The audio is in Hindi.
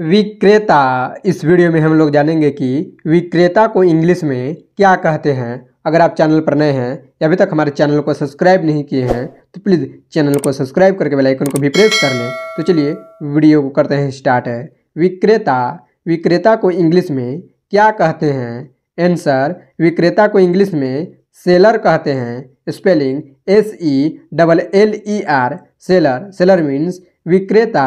विक्रेता इस वीडियो में हम लोग जानेंगे कि विक्रेता को इंग्लिश में क्या कहते हैं अगर आप चैनल पर नए हैं या अभी तक हमारे चैनल को सब्सक्राइब नहीं किए हैं तो प्लीज़ चैनल को सब्सक्राइब करके बेल आइकन को भी प्रेस कर लें तो चलिए वीडियो को करते हैं स्टार्ट है विक्रेता विक्रेता को इंग्लिश में क्या कहते हैं एंसर विक्रेता को इंग्लिश में सेलर कहते हैं spelling S E double L E R seller seller means विक्रेता